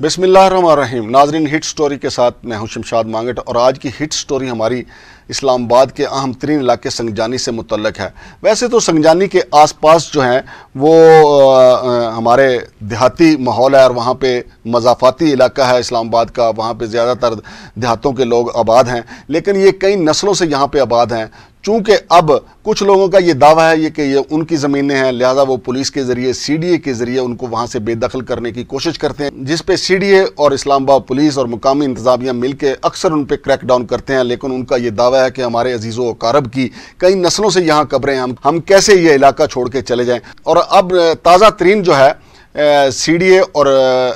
बिसमीम नाजरीन hit story के साथ मैं हूं शमशाद मांगट और आज की हिट स्टोरी हमारी इस्लामाबाद के अहम तरीन इलाके संगजानी से मुतलक है वैसे तो संगजानी के आसपास जो हैं वो आ, आ, हमारे देहाती माहौल है और वहाँ पे मजाफाती इलाका है इस्लामाबाद का वहाँ पे ज़्यादातर देहातों के लोग आबाद हैं लेकिन ये कई नस्लों से यहाँ पे आबाद हैं चूंकि अब कुछ लोगों का ये दावा है ये कि ये उनकी ज़मीनें हैं लिहाजा वो पुलिस के ज़रिए सीडीए के ज़रिए उनको वहाँ से बेदखल करने की कोशिश करते हैं जिस पे सीडीए और इस्लामाबाद पुलिस और मुकामी इंतजामिया मिलकर अक्सर उन पर क्रैक डाउन करते हैं लेकिन उनका ये दावा है कि हमारे अजीज़ों कारब की कई नस्लों से यहाँ कब्रें हम हम कैसे ये इलाका छोड़ के चले जाएँ और अब ताज़ा तरीन जो है सीडीए और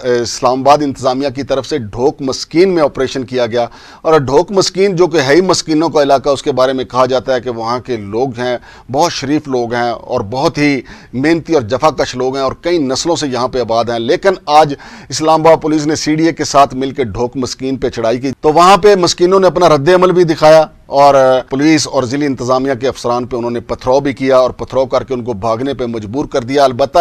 इस्लामाबाद इंतज़ामिया की तरफ से ढोक मस्किन में ऑपरेशन किया गया और ढोक मस्किन जो कि है ही मस्किनों का इलाका उसके बारे में कहा जाता है कि वहाँ के लोग हैं बहुत शरीफ लोग हैं और बहुत ही मेहनती और जफाकश लोग हैं और कई नस्लों से यहाँ पर आबाद हैं लेकिन आज इस्लामाबाद पुलिस ने सी के साथ मिलकर ढोक मस्किन पर चढ़ाई की तो वहाँ पर मस्किनों ने अपना रद्द भी दिखाया और पुलिस और जिली इंतजामिया के अफसरान पर उन्होंने पथराव भी किया और पथराव करके उनको भागने पर मजबूर कर दिया अलबत्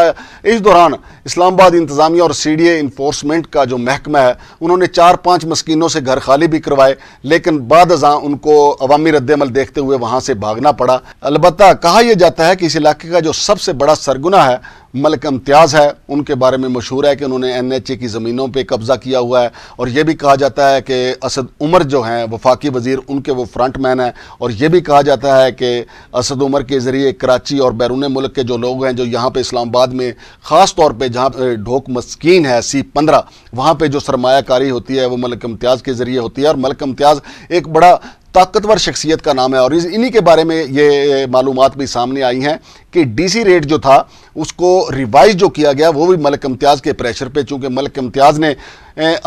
इस दौरान इस्लामाबाद इंतजामिया और सी डी एनफोर्समेंट का जो महकमा है उन्होंने चार पाँच मस्किनों से घर खाली भी करवाए लेकिन बाद उनको अवामी रद्दमल देखते हुए वहाँ से भागना पड़ा अलबत् कहा यह जाता है कि इस इलाके का जो सबसे बड़ा सरगुना है मलिक इम्तियाज़ है उनके बारे में मशहूर है कि उन्होंने एन एच ए की ज़मीनों पर कब्ज़ा किया हुआ है और यह भी कहा जाता है कि असद उमर जो हैं वफाकी वज़ी उनके वो फ्रंट मैन हैं और यह भी कहा जाता है कि असद उमर के ज़रिए कराची और बैरून मुल्क के जो लोग हैं जो यहाँ पर इस्लामाबाद में ख़ास तौर पर जहाँ ढोक मस्किन है सी पंद्रह वहाँ पर जो सरमाकारी होती है वो मलिक इम्तियाज़ के ज़रिए होती है और मलिक इम्तियाज़ एक बड़ा ताकतवर शख्सियत का नाम है और इन्हीं के बारे में ये मालूम भी सामने आई हैं कि डीसी रेट जो था उसको रिवाइज जो किया गया वो भी मलक इम्तियाज़ के प्रेशर पे चूँकि मलक इम्तियाज़ ने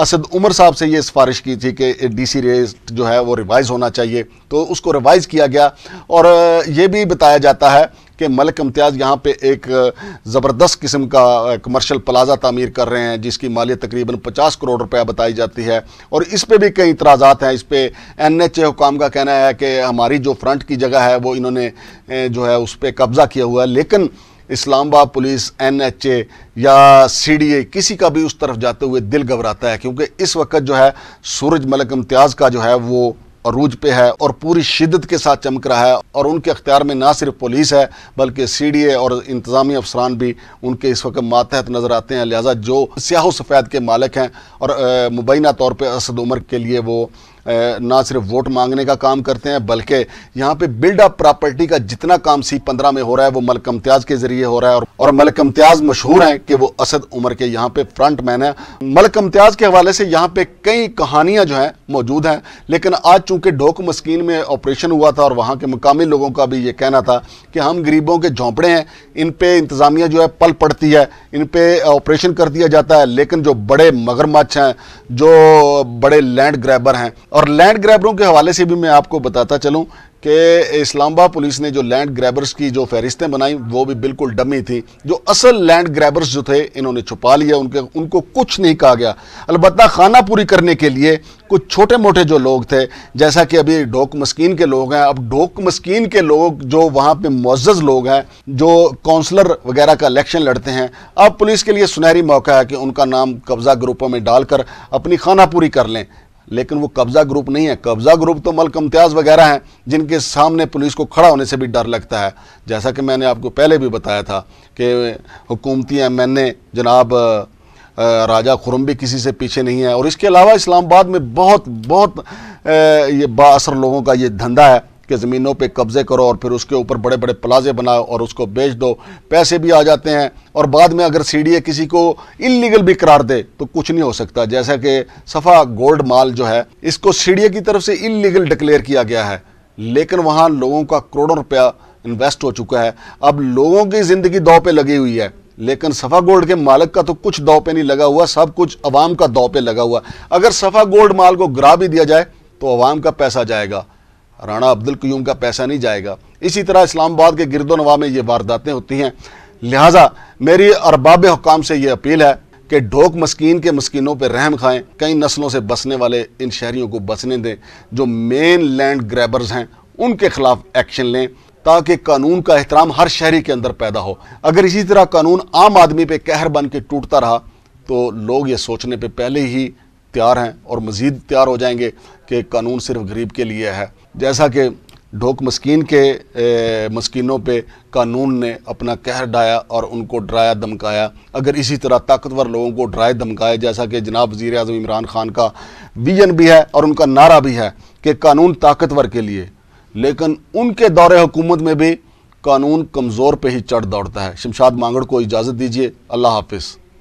असद उमर साहब से ये सिफारिश की थी कि डीसी रेट जो है वो रिवाइज़ होना चाहिए तो उसको रिवाइज़ किया गया और ये भी बताया जाता है कि मलिक इम्तियाज़ यहाँ पे एक ज़बरदस्त किस्म का कमर्शल प्लाजा तमीर कर रहे हैं जिसकी मालियत तकरीबन पचास करोड़ रुपया बताई जाती है और इस पर भी कई इतराजा हैं इस पर एन एच ए हुकाम का कहना है कि हमारी जो फ्रंट की जगह है वो इन्होंने जो है उस पर कब्ज़ा किया हुआ है लेकिन Islamabad police N H A या सी डी ए किसी का भी उस तरफ जाते हुए दिल घबराता है क्योंकि इस वक्त जो है सूरज मलक इम्तियाज़ का जो है वो अरूज पे है और पूरी शिदत के साथ चमक रहा है और उनके अख्तियार में ना सिर्फ पुलिस है बल्कि सी डी ए और इंतज़ामी अफसरान भी उनके इस वक्त मातहत नज़र आते हैं लिहाजा जो स्याह सफ़ेद के मालिक हैं और मुबैना तौर पर असद उमर के लिए वो ना सिर्फ वोट मांगने का काम करते हैं बल्कि यहाँ पे बिल्डअप प्रॉपर्टी का जितना काम सी पंद्रह में हो रहा है वो मलक इम्तियाज़ के ज़रिए हो रहा है और, और मलक इम्तियाज़ मशहूर हैं कि वो असद उमर के यहाँ पे फ्रंट मैन है मलक इम्तियाज़ के हवाले से यहाँ पे कई कहानियाँ जो हैं मौजूद हैं लेकिन आज चूँकि ढोक मस्किन में ऑपरेशन हुआ था और वहाँ के मकामी लोगों का भी ये कहना था कि हम गरीबों के झोंपड़े हैं इन पर इंतज़ामिया जो है पल पड़ती है इन पर ऑपरेशन कर दिया जाता है लेकिन जो बड़े मगरमच्छ हैं जो बड़े लैंड ग्रैबर हैं और लैंड ग्रैबरों के हवाले से भी मैं आपको बताता चलूँ कि इस्लामाबाद पुलिस ने जो लैंड ग्रैबर्स की जो फहरिस्तें बनाई वो भी बिल्कुल डमी थी जो असल लैंड ग्रैबर्स जो थे इन्होंने छुपा लिया उनके उनको कुछ नहीं कहा गया अलबत् खाना पूरी करने के लिए कुछ छोटे मोटे जो लोग थे जैसा कि अभी डोक मस्किन के लोग हैं अब डोक मस्किन के लोग जो वहाँ पर मुज्ज़ लोग हैं जो काउंसलर वगैरह का इलेक्शन लड़ते हैं अब पुलिस के लिए सुनहरी मौका है कि उनका नाम कब्ज़ा ग्रुपों में डालकर अपनी खाना पूरी कर लें लेकिन वो कब्जा ग्रुप नहीं है कब्जा ग्रुप तो मलक इम्तियाज़ वगैरह हैं जिनके सामने पुलिस को खड़ा होने से भी डर लगता है जैसा कि मैंने आपको पहले भी बताया था कि हुकूमती एम एन ए जनाब राजा खुरम भी किसी से पीछे नहीं है और इसके अलावा इस्लामाबाद में बहुत बहुत ये बासर लोगों का ये धंधा है के ज़मीनों पे कब्ज़े करो और फिर उसके ऊपर बड़े बड़े प्लाजे बनाओ और उसको बेच दो पैसे भी आ जाते हैं और बाद में अगर सी किसी को इलीगल भी करार दे तो कुछ नहीं हो सकता जैसा कि सफ़ा गोल्ड माल जो है इसको सी की तरफ से इलीगल डिक्लेयर किया गया है लेकिन वहाँ लोगों का करोड़ों रुपया इन्वेस्ट हो चुका है अब लोगों की ज़िंदगी दौ पे लगी हुई है लेकिन सफ़ा गोल्ड के मालिक का तो कुछ दौ पे नहीं लगा हुआ सब कुछ अवाम का दौ पे लगा हुआ अगर सफ़ा गोल्ड माल को गिरा भी दिया जाए तो अवाम का पैसा जाएगा राणा अब्दुल क्यूम का पैसा नहीं जाएगा इसी तरह इस्लामाबाद के नवा में ये वारदातें होती हैं लिहाजा मेरी अरबाब हुकाम से ये अपील है कि ढोक मस्किन के मस्किनों पर रहम खाएँ कई नस्लों से बसने वाले इन शहरीों को बसने दें जो मेन लैंड ग्रैबर्स हैं उनके खिलाफ एक्शन लें ताकि कानून का एहतराम हर शहरी के अंदर पैदा हो अगर इसी तरह कानून आम आदमी पर कहर बन के टूटता रहा तो लोग ये सोचने पर पहले ही तैयार हैं और मज़ीद तैयार हो जाएंगे कि कानून सिर्फ गरीब के लिए है जैसा कि ढोक मस्किन के मस्किनों पे कानून ने अपना कहर डाया और उनको डराया धमकाया अगर इसी तरह ताकतवर लोगों को डराए धमकाए जैसा कि जनाब वजीर अजम इमरान खान का विजन भी है और उनका नारा भी है कि कानून ताकतवर के लिए लेकिन उनके दौरे हुकूमत में भी कानून कमज़ोर पे ही चढ़ दौड़ता है शमशाद मांगड़ को इजाज़त दीजिए अल्लाह हाफिज़